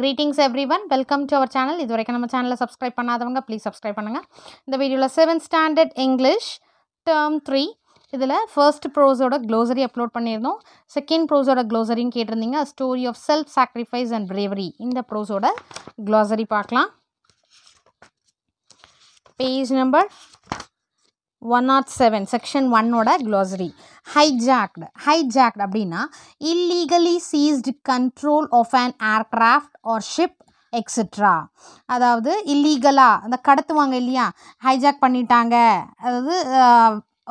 Greetings everyone welcome to our channel இது நம்ம சேனலை சப்ஸ்கிரைப் பண்ணாதவங்க ப்ளீஸ் சப்ஸ்கிரைப் பண்ணுங்கள் இந்த வீடியோவில் seventh standard English term three இதில் ஃபர்ஸ்ட் ப்ரோஸோட க்ளோசரி அப்லோட் பண்ணியிருந்தோம் செகண்ட் ப்ரோஸோட க்ளோசரின்னு கேட்டிருந்தீங்க story of self sacrifice and bravery இந்த ப்ரோஸோட க்ளோசரி பார்க்கலாம் page number one naught seven section ஒன்னோட க்ளோசரி ஹைஜாக்டு ஹைஜாக்டு அப்படின்னா illegally seized control of an aircraft or ship extra அதாவது இல்லீகலாக அந்த கடத்துவாங்க இல்லையா ஹைஜாக் பண்ணிட்டாங்க அதாவது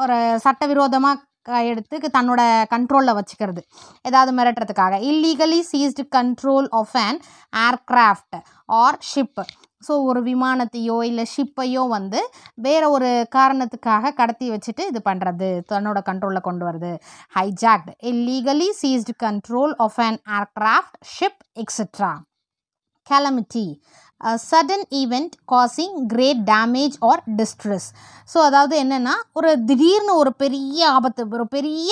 ஒரு சட்டவிரோதமாக எடுத்து தன்னோட கண்ட்ரோலில் வச்சுக்கிறது ஏதாவது மிரட்டுறதுக்காக illegally seized control of an aircraft or ship so ஒரு விமானத்தையோ இல்லை ஷிப்பையோ வந்து வேறு ஒரு காரணத்துக்காக கடத்தி வச்சுட்டு இது பண்ணுறது தன்னோட கண்ட்ரோலில் கொண்டு வருது hijacked illegally seized control of an aircraft ship extra calamity sudden event causing great damage or or so அதாவது என்னென்னா ஒரு திடீர்னு ஒரு பெரிய ஆபத்து ஒரு பெரிய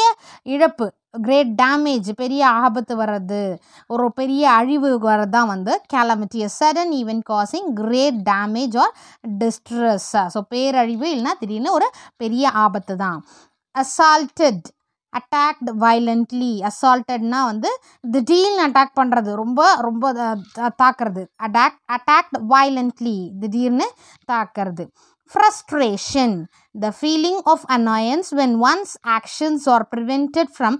இழப்பு கிரேட் டேமேஜ் பெரிய ஆபத்து வர்றது ஒரு பெரிய அழிவு வர்றது தான் வந்து calamity sudden event causing great damage or distress so பேரழிவு இல்லைன்னா திடீர்னு ஒரு பெரிய ஆபத்து தான் அசால்ட்டட் அட்டாக்ட் வயலண்ட்லி அசால்ட்டட்னால் வந்து திடீர்னு அட்டாக் பண்ணுறது ரொம்ப ரொம்ப தாக்குறது அட்டாக் அட்டாக்ட் வயலண்ட்லி திடீர்னு தாக்குறது frustration the feeling of annoyance when one's actions are prevented from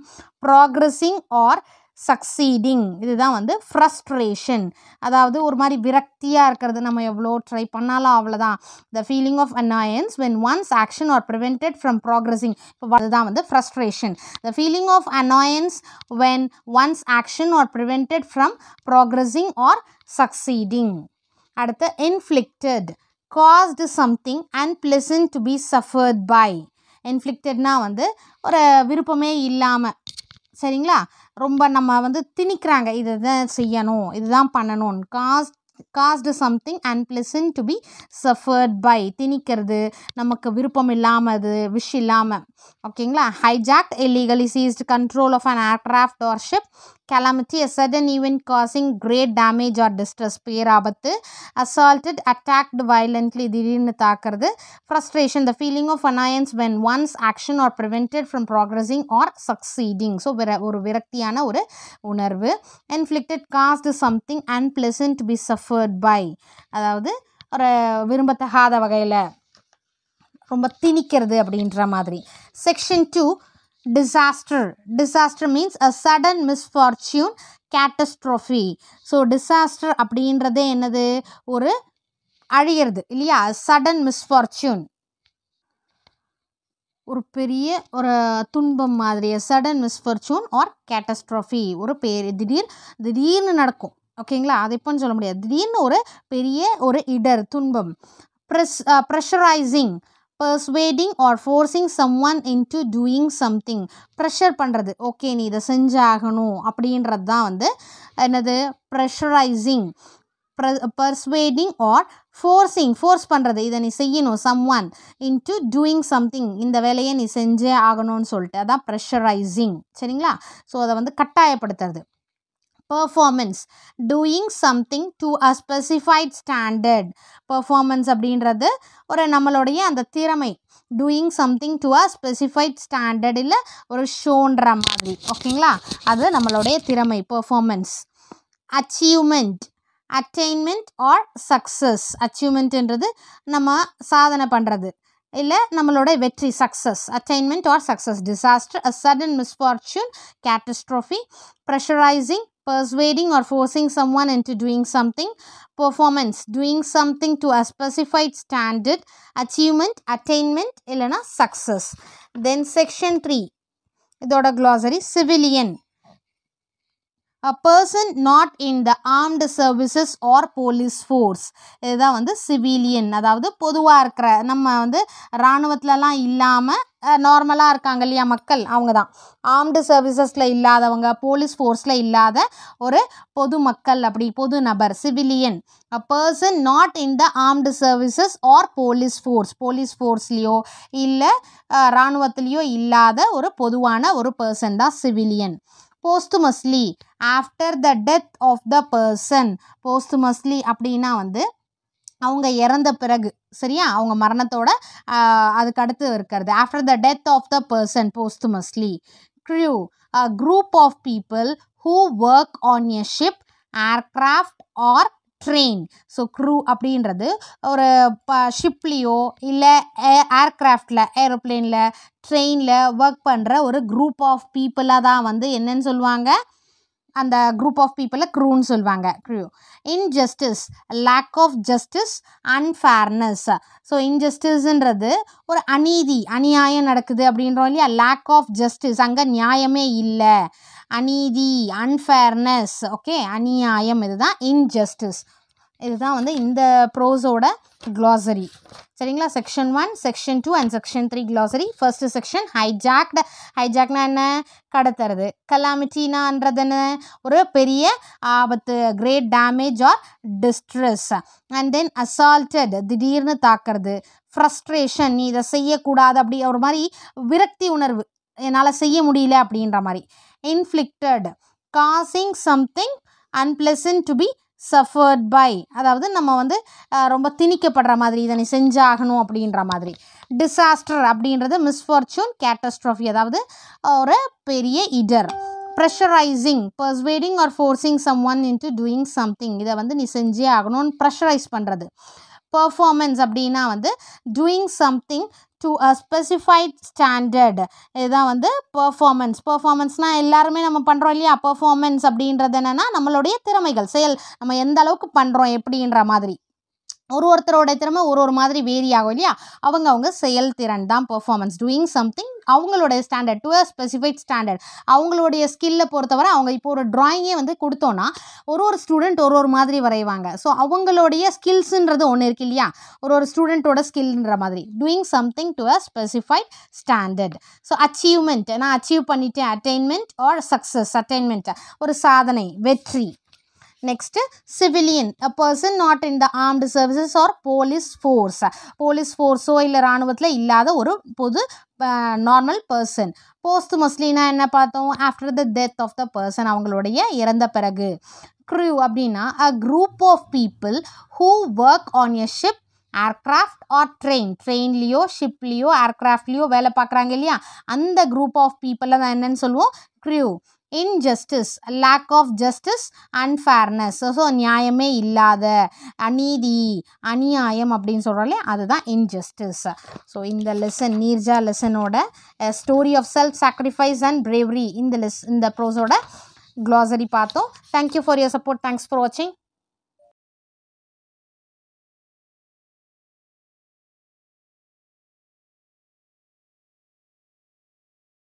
progressing or succeeding இதுதான் வந்து ஃப்ரஸ்ட்ரேஷன் அதாவது ஒரு மாதிரி விரக்தியாக இருக்கிறது நம்ம எவ்வளோ ட்ரை பண்ணாலும் அவ்வளோதான் the feeling of annoyance when one's action are prevented from progressing இப்போ அதுதான் வந்து frustration the feeling of annoyance when one's action are prevented from progressing or succeeding அடுத்து inflicted caused something unpleasant to be suffered by இன்ஃப்ளிக்டட்னா வந்து ஒரு விருப்பமே இல்லாமல் சரிங்களா ரொம்ப நம்ம வந்து திணிக்கிறாங்க இதை தான் செய்யணும் இதுதான் பண்ணணும் caused caused something unpleasant to be suffered by திணிக்கிறது நமக்கு விருப்பம் இல்லாமல் அது விஷ் இல்லாமல் ஓகேங்களா hijacked illegally seized control of an aircraft or ship calamity, a sudden event causing great damage or distress, பேராபத்து, assaulted, attacked violently, திடீர்னு தாக்கிறது, frustration, the feeling of annoyance when one's action or prevented from progressing or succeeding, so ஒரு விரக்தியான ஒரு உணர்வு, inflicted caused something unpleasant to be suffered by, அதாவது ஒரு விரும்பத்தகாத வகையில் ரொம்ப திணிக்கிறது அப்படின்ற மாதிரி section two disaster disaster means a sudden misfortune catastrophe so disaster அப்படின்றது என்னது ஒரு அழியிறது இல்லையா சடன் மிஸ்ஃபார்ச்சூன் ஒரு பெரிய ஒரு துன்பம் மாதிரி சடன் மிஸ்ஃபார்ச்சூன் ஆர் கேட்டஸ்ட்ராஃபி ஒரு பேர் திடீர் திடீர்னு நடக்கும் ஓகேங்களா அது எப்போன்னு சொல்ல முடியாது திடீர்னு ஒரு பெரிய ஒரு இடர் துன்பம் press pressurising persuading or forcing someone into doing something pressure பண்ணுறது ஓகே நீ இதை செஞ்சாகணும் அப்படின்றது தான் வந்து என்னது pressurising persuading or forcing force பண்ணுறது இதை நீ செய்யணும் someone into doing something இந்த வேலையை நீ செஞ்சே ஆகணும்னு சொல்லிட்டு அதான் ப்ரெஷரைசிங் சரிங்களா ஸோ அதை வந்து கட்டாயப்படுத்துறது performance doing something to a specified standard performance அப்படின்றது ஒரு நம்மளுடைய அந்த திறமை doing something to a specified standard இல்லை ஒரு ஷோன்ற மாதிரி ஓகேங்களா அது நம்மளுடைய திறமை performance achievement attainment or success அச்சீவ்மெண்ட்ன்றது நம்ம சாதனை பண்ணுறது இல்லை நம்மளோட வெற்றி success attainment or success disaster a sudden misfortune catastrophe pressurising persuading or forcing someone into doing something, performance, doing something to a specified standard, achievement, attainment, elena success. Then section 3, இதோட glossary, civilian, a person not in the armed services or police force இதுதான் வந்து civilian அதாவது பொதுவாக இருக்கிற நம்ம வந்து இராணுவத்திலலாம் இல்லாமல் நார்மலாக இருக்காங்க இல்லையா மக்கள் அவங்க தான் ஆர்ம்டு சர்வீசஸில் இல்லாதவங்க போலீஸ் ஃபோர்ஸில் இல்லாத ஒரு பொது மக்கள் அப்படி பொது நபர் civilian a person not in the armed services or police force police ஃபோர்ஸ்லேயோ இல்லை இராணுவத்துலேயோ இல்லாத ஒரு பொதுவான ஒரு பர்சன் தான் civilian posthumously after the death of the person posthumously அப்படின்னா வந்து அவங்க இறந்த பிறகு சரியா அவங்க மரணத்தோட அதுக்கு அடுத்து இருக்கிறது after the death of the person posthumously crew a group of people who work on a ship aircraft or train so crew அப்படின்றது ஒரு ப ஷிப்லேயோ இல்லை ஏர்க்ராஃப்டில் ஏரோப்ளேனில் ட்ரெயினில் ஒர்க் பண்ணுற ஒரு குரூப் ஆஃப் பீப்புளாக தான் வந்து என்னன்னு சொல்லுவாங்க அந்த குரூப் ஆஃப் பீப்புளை க்ரூன்னு சொல்லுவாங்க crew injustice lack of justice unfairness so இன்ஜஸ்டிஸ்ன்றது ஒரு அநீதி அநியாயம் நடக்குது அப்படின்றோம் இல்லையா லேக் ஆஃப் ஜஸ்டிஸ் அங்கே நியாயமே இல்லை அநீதி அன்ஃபேர்னஸ் ஓகே அநியாயம் இதுதான் இன்ஜஸ்டிஸ் இதுதான் வந்து இந்த ப்ரோஸோட க்ளாசரி சரிங்களா section one section two and section three glossary first section hijacked ஹைஜாக்னா என்ன கடத்துறது கலாமிட்டினான்றது என்ன ஒரு பெரிய ஆபத்து great damage or distress and then assaulted திடீர்னு தாக்கிறது ஃப்ரஸ்ட்ரேஷன் நீ இதை செய்யக்கூடாது அப்படி ஒரு மாதிரி விரக்தி உணர்வு என்னால் செய்ய முடியல அப்படின்ற மாதிரி inflicted causing something unpleasant to be suffered by அதாவது நம்ம வந்து ரொம்ப திணிக்கப்படுற மாதிரி இதை நீ செஞ்சாகணும் அப்படின்ற மாதிரி டிசாஸ்டர் அப்படின்றது மிஸ்ஃபார்ச்சூன் கேட்டஸ்ட்ரோஃபி அதாவது ஒரு பெரிய இடர் pressurising persuading or forcing someone into doing something இதை வந்து நீ செஞ்சே ஆகணும்னு ப்ரெஷரைஸ் பண்ணுறது பர்ஃபார்மன்ஸ் அப்படின்னா வந்து doing something to a specified standard இதுதான் வந்து பர்ஃபார்மன்ஸ் பர்ஃபார்மன்ஸ்னால் எல்லாருமே நம்ம பண்ணுறோம் இல்லையா பர்ஃபார்மன்ஸ் அப்படின்றது என்னென்னா நம்மளுடைய திறமைகள் செயல் நம்ம எந்த அளவுக்கு பண்ணுறோம் எப்படின்ற மாதிரி ஒரு ஒருத்தரோட திறமை ஒரு ஒரு மாதிரி வேரி ஆகும் இல்லையா அவங்க அவங்க செயல்திறன் தான் பெர்ஃபார்மன்ஸ் டூயிங் சம்திங் அவங்களுடைய standard to a specified standard அவங்களுடைய ஸ்கில்லை பொறுத்தவரை அவங்க இப்போ ஒரு ட்ராயிங்கே வந்து கொடுத்தோன்னா ஒரு ஒரு ஸ்டூடெண்ட் ஒரு ஒரு மாதிரி வரைவாங்க ஸோ அவங்களுடைய ஸ்கில்ஸுன்றது ஒன்று இருக்கு இல்லையா ஒரு ஒரு ஸ்டூடெண்ட்டோட ஸ்கில்ன்ற மாதிரி doing something to a specified standard so achievement நான் அச்சீவ் பண்ணிட்டேன் அட்டைன்மெண்ட் ஆர் சக்ஸஸ் அட்டைன்மெண்ட் ஒரு சாதனை வெற்றி next civilian a person not in the armed services or police force police ஃபோர்ஸோ இல்லை இராணுவத்தில் இல்லாத ஒரு பொது நார்மல் பர்சன் போஸ்ட் மஸ்லினா என்ன பார்த்தோம் after the death of the person அவங்களுடைய இறந்த பிறகு க்ரூ அப்படின்னா a group of people who work on a ship aircraft or train ட்ரெயின்லேயோ ஷிப்லேயோ ஏர்க்ராஃப்ட்லேயோ வேலை பார்க்குறாங்க இல்லையா அந்த குரூப் ஆஃப் பீப்புளில் தான் என்னென்னு சொல்லுவோம் crew injustice lack of justice unfairness so நியாயமே இல்லாத அநீதி அநியாயம் அப்படின்னு சொல்கிறாலே அதுதான் இன்ஜஸ்டிஸ் ஸோ இந்த லெசன் நீர்ஜா லெசனோட story of self sacrifice and bravery இந்த லெஸ் இந்த ப்ரோஸோட க்ளாசரி பார்த்தோம் thank you for your support thanks for வாட்சிங்